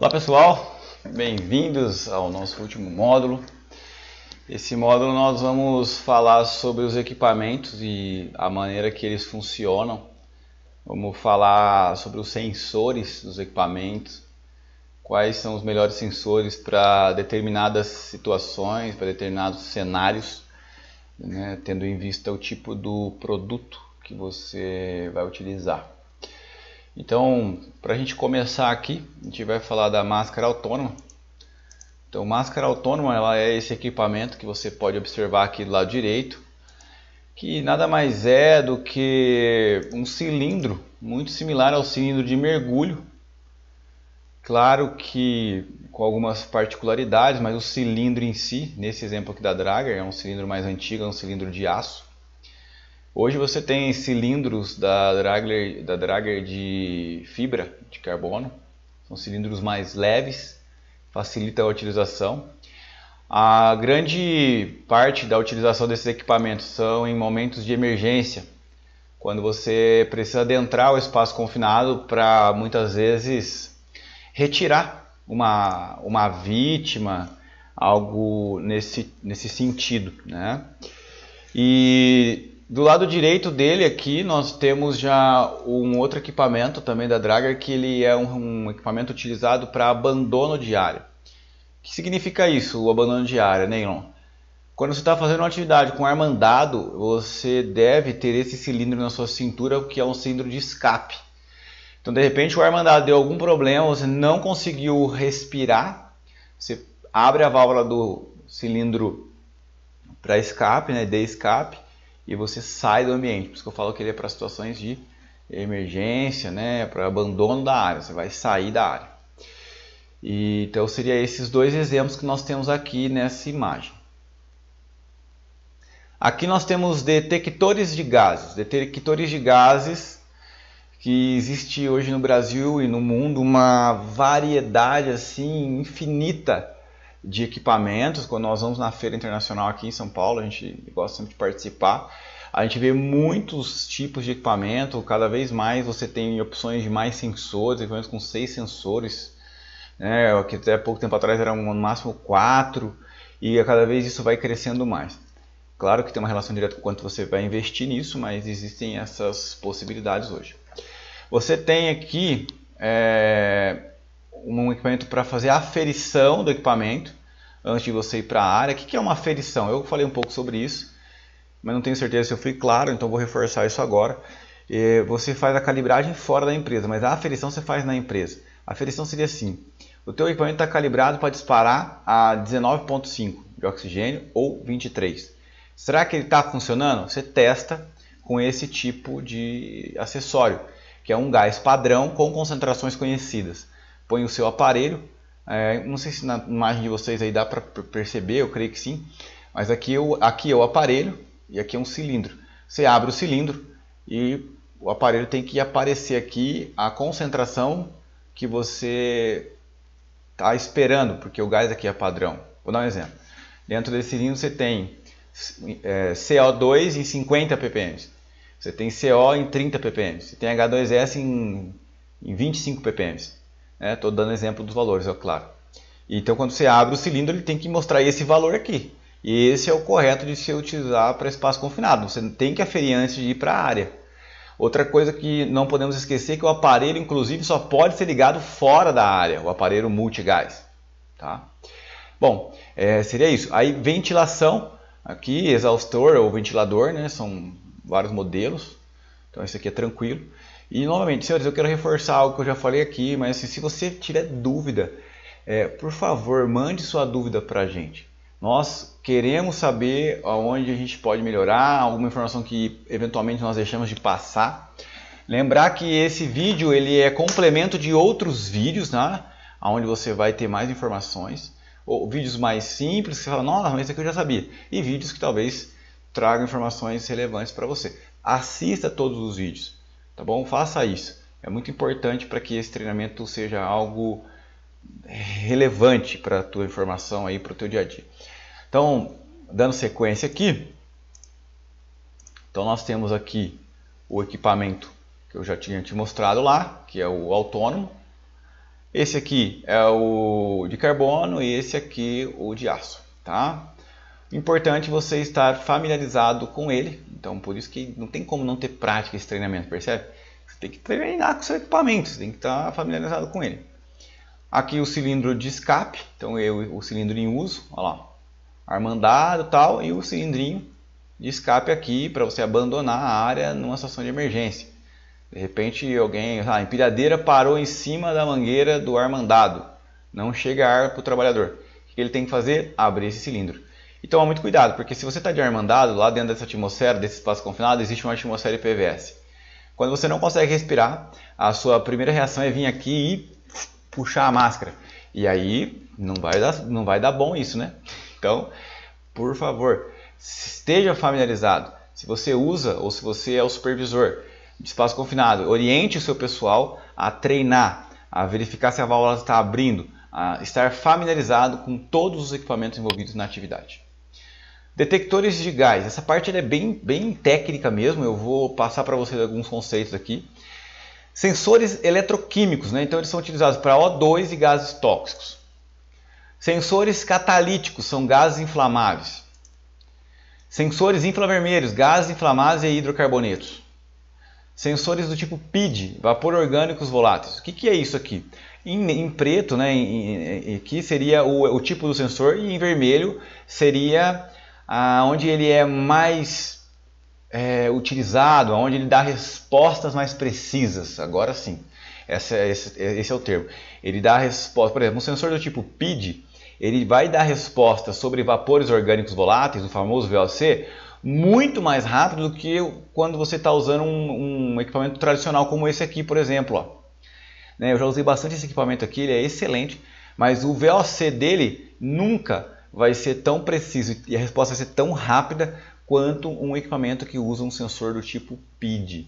Olá pessoal, bem-vindos ao nosso último módulo. Esse módulo nós vamos falar sobre os equipamentos e a maneira que eles funcionam. Vamos falar sobre os sensores dos equipamentos, quais são os melhores sensores para determinadas situações, para determinados cenários, né? tendo em vista o tipo do produto que você vai utilizar. Então, para a gente começar aqui, a gente vai falar da máscara autônoma. Então, máscara autônoma ela é esse equipamento que você pode observar aqui do lado direito, que nada mais é do que um cilindro muito similar ao cilindro de mergulho. Claro que com algumas particularidades, mas o cilindro em si, nesse exemplo aqui da Drager, é um cilindro mais antigo, é um cilindro de aço. Hoje você tem cilindros da Dragler, da Dragler de fibra de carbono, são cilindros mais leves, facilita a utilização. A grande parte da utilização desses equipamentos são em momentos de emergência, quando você precisa adentrar o espaço confinado para muitas vezes retirar uma, uma vítima, algo nesse, nesse sentido. Né? E do lado direito dele aqui, nós temos já um outro equipamento também da Dragger, que ele é um, um equipamento utilizado para abandono diário. O que significa isso, o abandono diário, Neylon? Quando você está fazendo uma atividade com arma andado, você deve ter esse cilindro na sua cintura, que é um cilindro de escape. Então, de repente, o arma andado deu algum problema, você não conseguiu respirar, você abre a válvula do cilindro para escape, né, de escape, e você sai do ambiente. Por isso que eu falo que ele é para situações de emergência, né, para abandono da área, você vai sair da área. E, então seria esses dois exemplos que nós temos aqui nessa imagem. Aqui nós temos detectores de gases, detectores de gases que existe hoje no Brasil e no mundo uma variedade assim infinita de equipamentos. Quando nós vamos na feira internacional aqui em São Paulo, a gente gosta sempre de participar. A gente vê muitos tipos de equipamento, cada vez mais você tem opções de mais sensores, equipamentos com seis sensores, né, que até pouco tempo atrás eram no máximo quatro, e a cada vez isso vai crescendo mais. Claro que tem uma relação direta com quanto você vai investir nisso, mas existem essas possibilidades hoje. Você tem aqui é, um equipamento para fazer a aferição do equipamento antes de você ir para a área. O que é uma aferição? Eu falei um pouco sobre isso, mas não tenho certeza se eu fui claro, então vou reforçar isso agora. É, você faz a calibragem fora da empresa, mas a aferição você faz na empresa. A aferição seria assim: o teu equipamento está calibrado para disparar a 19,5 de oxigênio ou 23. Será que ele está funcionando? Você testa com esse tipo de acessório, que é um gás padrão com concentrações conhecidas põe o seu aparelho. É, não sei se na imagem de vocês aí dá para perceber, eu creio que sim. Mas aqui, eu, é aqui é o aparelho e aqui é um cilindro. Você abre o cilindro e o aparelho tem que aparecer aqui a concentração que você está esperando, porque o gás aqui é padrão. Vou dar um exemplo. Dentro desse cilindro você tem é, CO2 em 50 ppm, você tem CO em 30 ppm, você tem H2S em, em 25 ppm. Estou né? dando exemplo dos valores, é claro. Então, quando você abre o cilindro, ele tem que mostrar esse valor aqui. E esse é o correto de se utilizar para espaço confinado. Você tem que aferir antes de ir para a área. Outra coisa que não podemos esquecer é que o aparelho, inclusive, só pode ser ligado fora da área, o aparelho multigás. Tá? Bom, é, seria isso. Aí, ventilação, aqui, exaustor ou ventilador, né? são vários modelos. Então, esse aqui é tranquilo. E novamente, senhores, eu quero reforçar algo que eu já falei aqui, mas assim, se você tiver dúvida, é, por favor, mande sua dúvida para a gente. Nós queremos saber aonde a gente pode melhorar, alguma informação que eventualmente nós deixamos de passar. Lembrar que esse vídeo ele é complemento de outros vídeos, né? Onde você vai ter mais informações. Ou vídeos mais simples, que você fala, nossa, mas isso aqui eu já sabia. E vídeos que talvez tragam informações relevantes para você. Assista todos os vídeos tá bom? Faça isso. É muito importante para que esse treinamento seja algo relevante para a tua informação aí, para o teu dia a dia. Então, dando sequência aqui, então nós temos aqui o equipamento que eu já tinha te mostrado lá, que é o autônomo. Esse aqui é o de carbono e esse aqui o de aço, tá? Importante você estar familiarizado com ele, então, por isso que não tem como não ter prática esse treinamento, percebe? Você tem que treinar com seu equipamento, você tem que estar familiarizado com ele. Aqui o cilindro de escape, então eu, o cilindro em uso, olha lá, armandado tal, e o cilindrinho de escape aqui para você abandonar a área numa situação de emergência. De repente alguém, a empilhadeira parou em cima da mangueira do ar mandado, não chega ar para o trabalhador. O que ele tem que fazer? Abrir esse cilindro. E tomar muito cuidado, porque se você está de armandado lá dentro dessa atmosfera, desse espaço confinado, existe uma atmosfera IPVS. Quando você não consegue respirar, a sua primeira reação é vir aqui e puxar a máscara. E aí não vai dar, não vai dar bom isso, né? Então, por favor, esteja familiarizado. Se você usa ou se você é o supervisor de espaço confinado, oriente o seu pessoal a treinar, a verificar se a válvula está abrindo, a estar familiarizado com todos os equipamentos envolvidos na atividade. Detectores de gás. Essa parte é bem, bem técnica mesmo, eu vou passar para vocês alguns conceitos aqui. Sensores eletroquímicos, né? então eles são utilizados para O2 e gases tóxicos. Sensores catalíticos, são gases inflamáveis. Sensores infravermelhos, gases inflamáveis e hidrocarbonetos. Sensores do tipo PID, vapor orgânicos voláteis. O que, que é isso aqui? Em, em preto, né, em, em, aqui seria o, o tipo do sensor, e em vermelho seria aonde onde ele é mais é, utilizado, onde ele dá respostas mais precisas. Agora sim, é, esse, esse, é o termo. Ele dá resposta, por exemplo, um sensor do tipo PID, ele vai dar respostas sobre vapores orgânicos voláteis, o famoso VOC, muito mais rápido do que quando você está usando um, um, equipamento tradicional como esse aqui, por exemplo. Ó. Né, eu já usei bastante esse equipamento aqui, ele é excelente, mas o VOC dele nunca vai ser tão preciso e a resposta vai ser tão rápida quanto um equipamento que usa um sensor do tipo PID.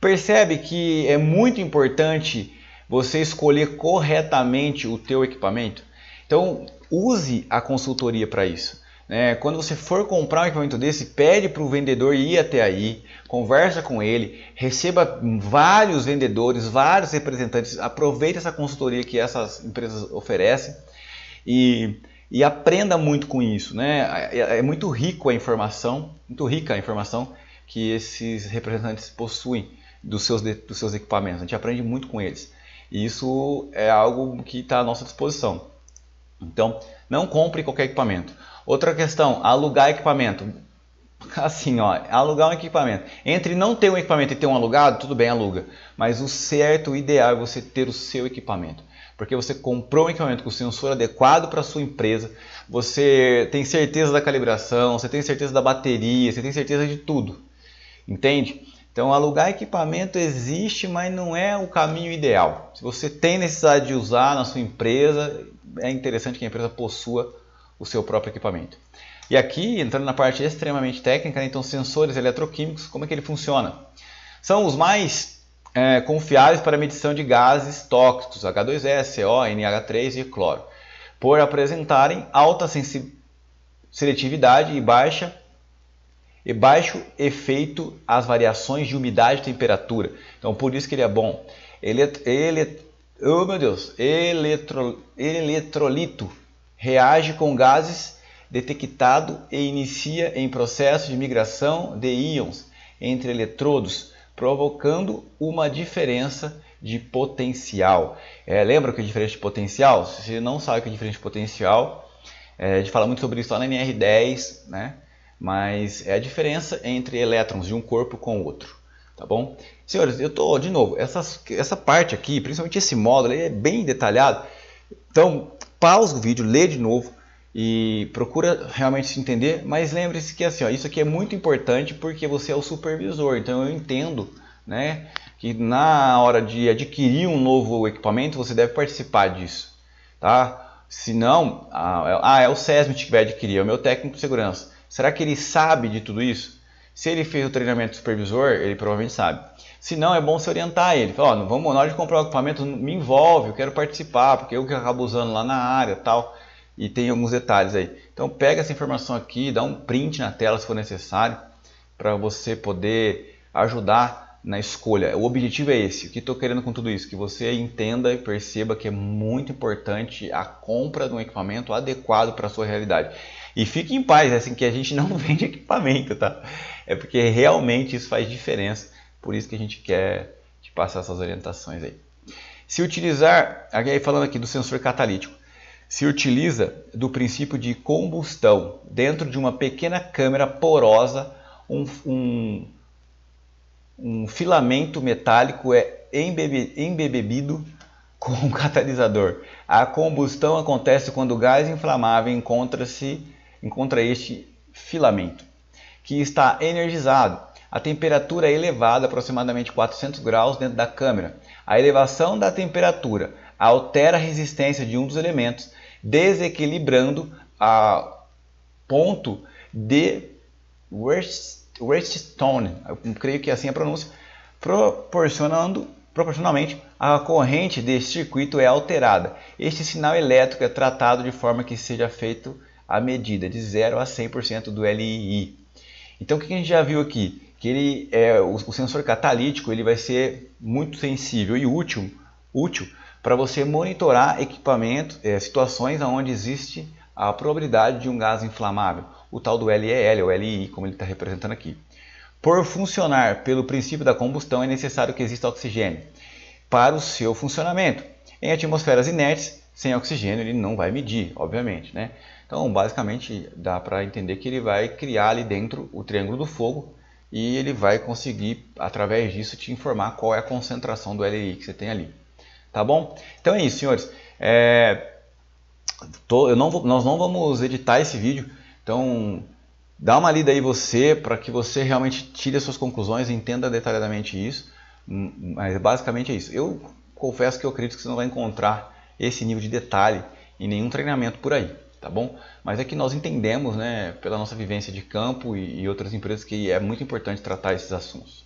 Percebe que é muito importante você escolher corretamente o teu equipamento? Então, use a consultoria para isso. Né? Quando você for comprar um equipamento desse, pede para o vendedor ir até aí, conversa com ele, receba vários vendedores, vários representantes, aproveite essa consultoria que essas empresas oferecem e e aprenda muito com isso, né? É, é, é, muito rico a informação, muito rica a informação que esses representantes possuem dos seus, dos seus equipamentos. A gente aprende muito com eles. E isso é algo que está à nossa disposição. Então, não compre qualquer equipamento. Outra questão, alugar equipamento. Assim, ó, alugar um equipamento. Entre não ter um equipamento e ter um alugado, tudo bem, aluga. Mas o certo, o ideal é você ter o seu equipamento porque você comprou um equipamento com sensor adequado para a sua empresa, você tem certeza da calibração, você tem certeza da bateria, você tem certeza de tudo. Entende? Então, alugar equipamento existe, mas não é o caminho ideal. Se você tem necessidade de usar na sua empresa, é interessante que a empresa possua o seu próprio equipamento. E aqui, entrando na parte extremamente técnica, né, então sensores eletroquímicos, como é que ele funciona? São os mais é, confiáveis para medição de gases tóxicos, H2S, CO, NH3 e cloro, por apresentarem alta seletividade e baixa e baixo efeito às variações de umidade e temperatura. Então, por isso que ele é bom. Elet, elet, oh, meu Deus, eletro, eletrolito reage com gases detectado e inicia em processo de migração de íons entre eletrodos provocando uma diferença de potencial. É, lembra que é diferença de potencial? Se você não sabe o que é diferença de potencial, é, a gente fala muito sobre isso lá na NR10, né? mas é a diferença entre elétrons de um corpo com o outro. Tá bom? Senhores, eu estou de novo, Essa essa parte aqui, principalmente esse módulo, é bem detalhado. Então, pausa o vídeo, lê de novo, e procura realmente se entender, mas lembre-se que assim, ó, isso aqui é muito importante porque você é o supervisor, então eu entendo né, que na hora de adquirir um novo equipamento você deve participar disso. Tá? Se não, ah, é o SESMIT que vai adquirir, é o meu técnico de segurança. Será que ele sabe de tudo isso? Se ele fez o treinamento do supervisor, ele provavelmente sabe. Se não, é bom se orientar ele. Fala, oh, vamos, na hora de comprar o equipamento, me envolve, eu quero participar, porque eu que acabo usando lá na área tal e tem alguns detalhes aí. Então pega essa informação aqui, dá um print na tela se for necessário para você poder ajudar na escolha. O objetivo é esse. O que estou querendo com tudo isso? Que você entenda e perceba que é muito importante a compra de um equipamento adequado para a sua realidade. E fique em paz, é assim que a gente não vende equipamento, tá? É porque realmente isso faz diferença. Por isso que a gente quer te passar essas orientações aí. Se utilizar, aí falando aqui do sensor catalítico, se utiliza do princípio de combustão. Dentro de uma pequena câmara porosa, um, um, um filamento metálico é embebe, embebebido com um catalisador. A combustão acontece quando o gás inflamável encontra-se encontra este filamento, que está energizado. A temperatura é elevada aproximadamente 400 graus dentro da câmara. A elevação da temperatura altera a resistência de um dos elementos, desequilibrando a ponto de Wheatstone, eu creio que é assim a pronúncia, proporcionando proporcionalmente a corrente deste circuito é alterada. Este sinal elétrico é tratado de forma que seja feito a medida de 0 a 100% do LII. Então o que a gente já viu aqui? Que ele, é, o, o sensor catalítico ele vai ser muito sensível e útil, útil para você monitorar equipamentos, é, situações onde existe a probabilidade de um gás inflamável, o tal do LEL ou LI, como ele está representando aqui. Por funcionar pelo princípio da combustão, é necessário que exista oxigênio para o seu funcionamento. Em atmosferas inertes, sem oxigênio, ele não vai medir, obviamente. Né? Então, basicamente, dá para entender que ele vai criar ali dentro o triângulo do fogo e ele vai conseguir, através disso, te informar qual é a concentração do LI que você tem ali. Tá bom? Então é isso, senhores. É, tô, eu não vou, nós não vamos editar esse vídeo, então dá uma lida aí você para que você realmente tire as suas conclusões, entenda detalhadamente isso. Hum, mas basicamente é isso. Eu confesso que eu acredito que você não vai encontrar esse nível de detalhe em nenhum treinamento por aí, tá bom? Mas é que nós entendemos, né, pela nossa vivência de campo e, e outras empresas, que é muito importante tratar esses assuntos.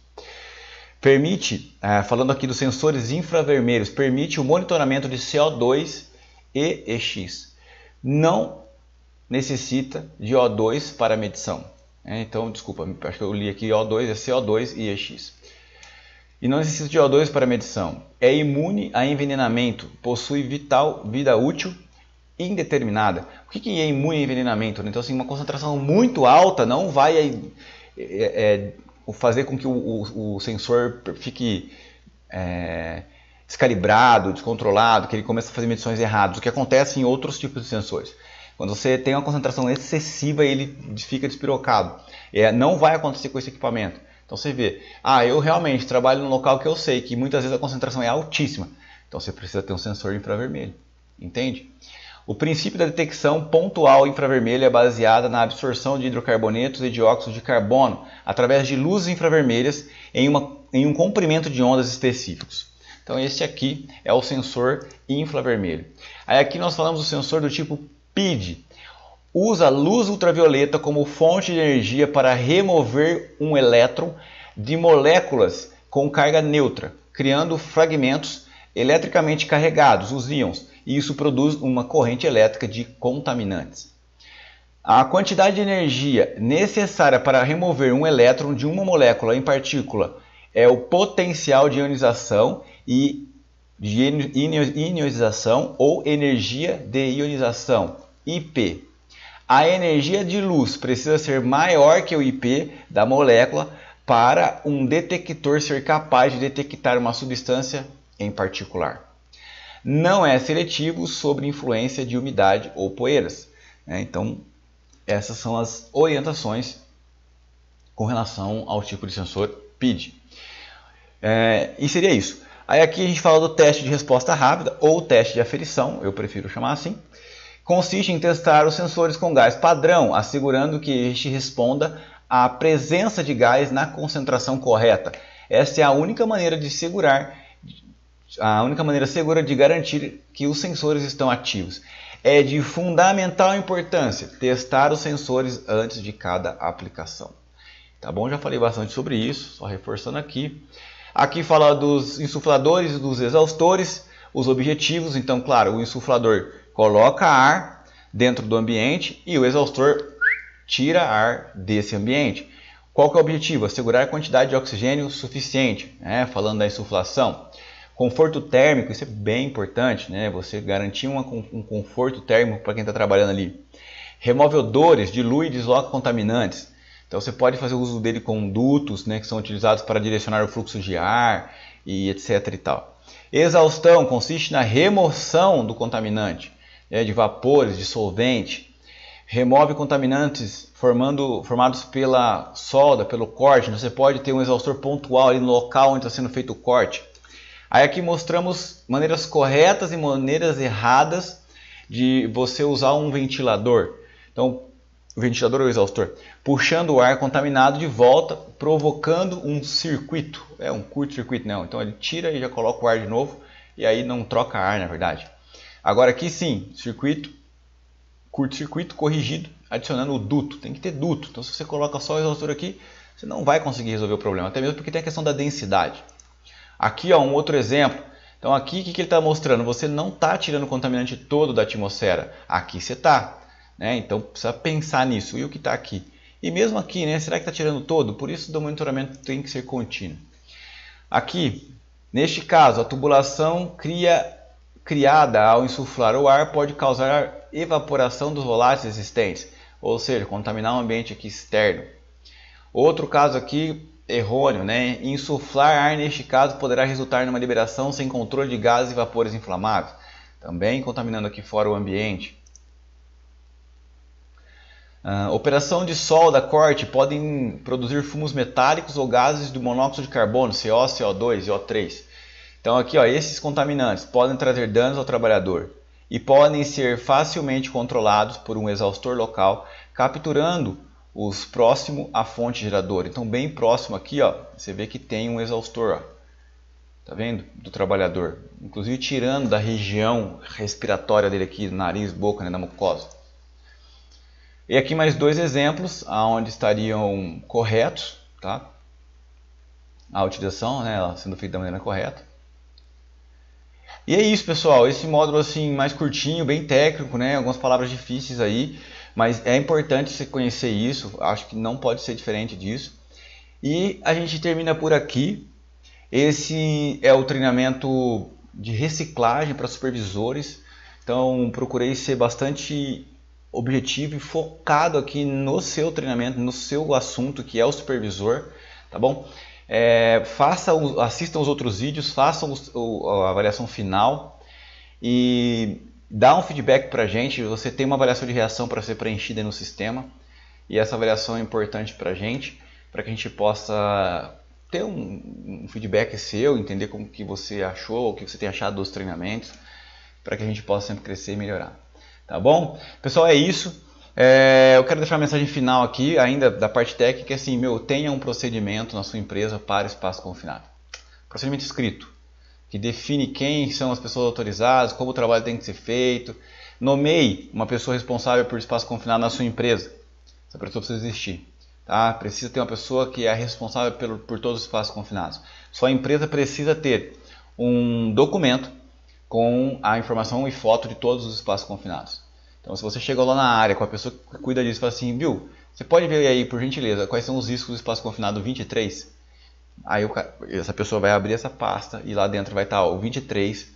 Permite, ah, falando aqui dos sensores infravermelhos, permite o monitoramento de CO2 e EX. Não necessita de O2 para medição. É, então, desculpa, acho que eu li aqui O2, é CO2 e EX. E não necessita de O2 para medição. É imune a envenenamento, possui vital vida útil indeterminada. O que é imune a envenenamento? Né? Então, assim, uma concentração muito alta não vai é, é, o fazer com que o, o, o sensor fique é, descalibrado, descontrolado, que ele comece a fazer medições erradas, o que acontece em outros tipos de sensores. Quando você tem uma concentração excessiva, ele fica despirocado. É, não vai acontecer com esse equipamento. Então você vê, ah, eu realmente trabalho num local que eu sei que muitas vezes a concentração é altíssima. Então você precisa ter um sensor infravermelho, entende? O princípio da detecção pontual infravermelha é baseada na absorção de hidrocarbonetos e dióxido de carbono através de luzes infravermelhas em, uma, em um comprimento de ondas específicos. Então este aqui é o sensor infravermelho. Aí aqui nós falamos do sensor do tipo PID. Usa luz ultravioleta como fonte de energia para remover um elétron de moléculas com carga neutra, criando fragmentos eletricamente carregados, os íons, e isso produz uma corrente elétrica de contaminantes. A quantidade de energia necessária para remover um elétron de uma molécula em partícula é o potencial de ionização e de ionização ou energia de ionização, IP. A energia de luz precisa ser maior que o IP da molécula para um detector ser capaz de detectar uma substância em particular. Não é seletivo sobre influência de umidade ou poeiras. Né? Então, essas são as orientações com relação ao tipo de sensor PID. É, e seria isso. Aí aqui a gente fala do teste de resposta rápida ou teste de aferição, eu prefiro chamar assim. Consiste em testar os sensores com gás padrão, assegurando que este responda à presença de gás na concentração correta. Essa é a única maneira de segurar a única maneira segura de garantir que os sensores estão ativos. É de fundamental importância testar os sensores antes de cada aplicação. Tá bom? Já falei bastante sobre isso, só reforçando aqui. Aqui fala dos insufladores, dos exaustores, os objetivos. Então, claro, o insuflador coloca ar dentro do ambiente e o exaustor tira ar desse ambiente. Qual que é o objetivo? Assegurar a quantidade de oxigênio suficiente, né? falando da insuflação. Conforto térmico, isso é bem importante, né? Você garantir uma, um conforto térmico para quem está trabalhando ali. Remove odores, dilui e desloca contaminantes. Então você pode fazer uso dele com dutos, né, que são utilizados para direcionar o fluxo de ar e etc e tal. Exaustão consiste na remoção do contaminante, né, de vapores, de solvente. Remove contaminantes formando, formados pela solda, pelo corte. Então, você pode ter um exaustor pontual ali no local onde está sendo feito o corte. Aí aqui mostramos maneiras corretas e maneiras erradas de você usar um ventilador. Então, ventilador é ou exaustor, puxando o ar contaminado de volta, provocando um circuito. É um curto-circuito, não. Então ele tira e já coloca o ar de novo e aí não troca ar, na verdade. Agora aqui sim, circuito, curto-circuito corrigido, adicionando o duto. Tem que ter duto. Então se você coloca só o exaustor aqui, você não vai conseguir resolver o problema, até mesmo porque tem a questão da densidade. Aqui, ó, um outro exemplo. Então, aqui, o que, que ele está mostrando? Você não está tirando o contaminante todo da atmosfera. Aqui você está. Né? Então, precisa pensar nisso. E o que está aqui? E mesmo aqui, né? será que está tirando todo? Por isso, o monitoramento tem que ser contínuo. Aqui, neste caso, a tubulação cria, criada ao insuflar o ar pode causar evaporação dos voláteis existentes, ou seja, contaminar o ambiente aqui externo. Outro caso aqui, errôneo, né? Insuflar ar neste caso poderá resultar numa liberação sem controle de gases e vapores inflamáveis, também contaminando aqui fora o ambiente. Uh, operação de solda, corte podem produzir fumos metálicos ou gases do monóxido de carbono, CO, CO2 e O3. Então aqui, ó, esses contaminantes podem trazer danos ao trabalhador e podem ser facilmente controlados por um exaustor local, capturando os próximo à fonte geradora. Então, bem próximo aqui, ó, você vê que tem um exaustor, ó, tá vendo? Do trabalhador. Inclusive tirando da região respiratória dele aqui, nariz, boca, né, da mucosa. E aqui mais dois exemplos aonde estariam corretos, tá? A utilização, né, ela sendo feita da maneira correta. E é isso, pessoal. Esse módulo assim mais curtinho, bem técnico, né? Algumas palavras difíceis aí. Mas é importante você conhecer isso, acho que não pode ser diferente disso. E a gente termina por aqui. Esse é o treinamento de reciclagem para supervisores. Então, procurei ser bastante objetivo e focado aqui no seu treinamento, no seu assunto que é o supervisor, tá bom? É, faça, assistam os outros vídeos, façam a avaliação final e dá um feedback para a gente. Você tem uma avaliação de reação para ser preenchida no sistema e essa avaliação é importante para a gente, para que a gente possa ter um, um, feedback seu, entender como que você achou, o que você tem achado dos treinamentos, para que a gente possa sempre crescer e melhorar. Tá bom? Pessoal, é isso. É, eu quero deixar uma mensagem final aqui, ainda da parte técnica, é assim, meu, tenha um procedimento na sua empresa para espaço confinado. Procedimento escrito que define quem são as pessoas autorizadas, como o trabalho tem que ser feito. Nomeie uma pessoa responsável por espaço confinado na sua empresa. Essa pessoa precisa existir. Tá? Precisa ter uma pessoa que é responsável por, por todos os espaços confinados. Sua empresa precisa ter um documento com a informação e foto de todos os espaços confinados. Então, se você chegou lá na área com a pessoa que cuida disso e fala assim, viu, você pode ver aí, por gentileza, quais são os riscos do espaço confinado 23? Aí o, essa pessoa vai abrir essa pasta e lá dentro vai estar ó, o 23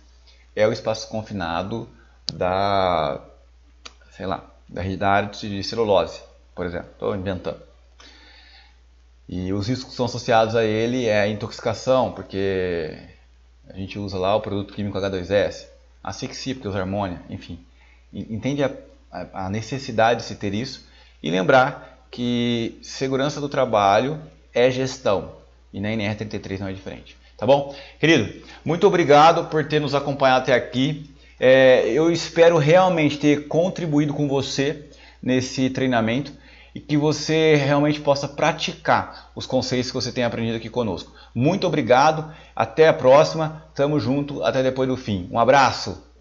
é o espaço confinado da, sei lá, da, da de celulose, por exemplo. Estou inventando. E os riscos que são associados a ele é a intoxicação, porque a gente usa lá o produto químico H2S, asfixia, porque usa hormônio, enfim. Entende a, a necessidade de se ter isso e lembrar que segurança do trabalho é gestão, e na NR33 não é diferente. Tá bom? Querido, muito obrigado por ter nos acompanhado até aqui. É, eu espero realmente ter contribuído com você nesse treinamento e que você realmente possa praticar os conceitos que você tem aprendido aqui conosco. Muito obrigado, até a próxima, tamo junto, até depois do fim. Um abraço!